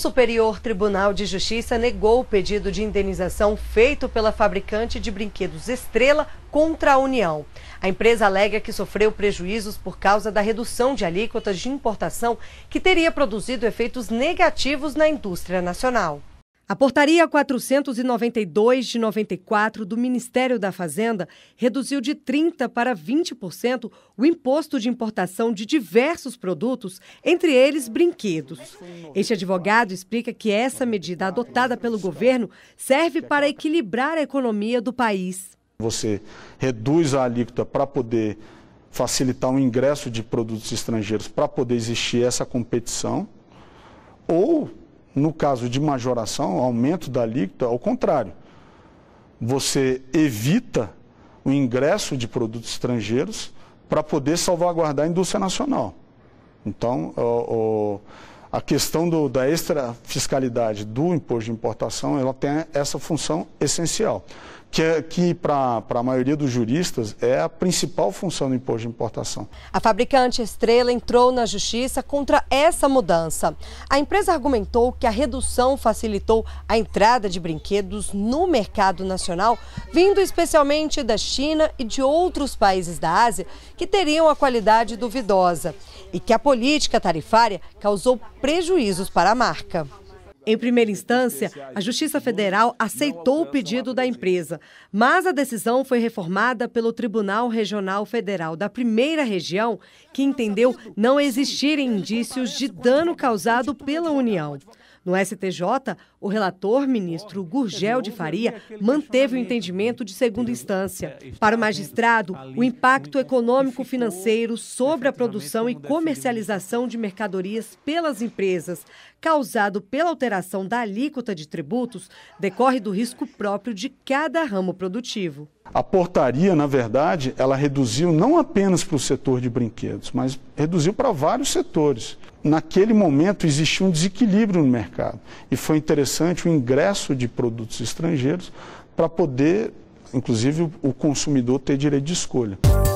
Superior Tribunal de Justiça negou o pedido de indenização feito pela fabricante de brinquedos Estrela contra a União. A empresa alega que sofreu prejuízos por causa da redução de alíquotas de importação que teria produzido efeitos negativos na indústria nacional. A Portaria 492 de 94 do Ministério da Fazenda reduziu de 30% para 20% o imposto de importação de diversos produtos, entre eles brinquedos. Este advogado explica que essa medida adotada pelo governo serve para equilibrar a economia do país. Você reduz a alíquota para poder facilitar o ingresso de produtos estrangeiros, para poder existir essa competição, ou no caso de majoração, aumento da alíquota, ao contrário. Você evita o ingresso de produtos estrangeiros para poder salvaguardar a indústria nacional. Então, o, o a questão do, da extrafiscalidade do imposto de importação, ela tem essa função essencial, que, é, que para a maioria dos juristas é a principal função do imposto de importação. A fabricante Estrela entrou na justiça contra essa mudança. A empresa argumentou que a redução facilitou a entrada de brinquedos no mercado nacional, vindo especialmente da China e de outros países da Ásia que teriam a qualidade duvidosa e que a política tarifária causou prejuízos para a marca. Em primeira instância, a Justiça Federal aceitou o pedido da empresa, mas a decisão foi reformada pelo Tribunal Regional Federal da Primeira Região, que entendeu não existirem indícios de dano causado pela União. No STJ, o relator, ministro Gurgel de Faria, manteve o entendimento de segunda instância. Para o magistrado, o impacto econômico-financeiro sobre a produção e comercialização de mercadorias pelas empresas, causado pela alteração alteração da alíquota de tributos decorre do risco próprio de cada ramo produtivo. A portaria, na verdade, ela reduziu não apenas para o setor de brinquedos, mas reduziu para vários setores. Naquele momento existia um desequilíbrio no mercado e foi interessante o ingresso de produtos estrangeiros para poder, inclusive, o consumidor ter direito de escolha.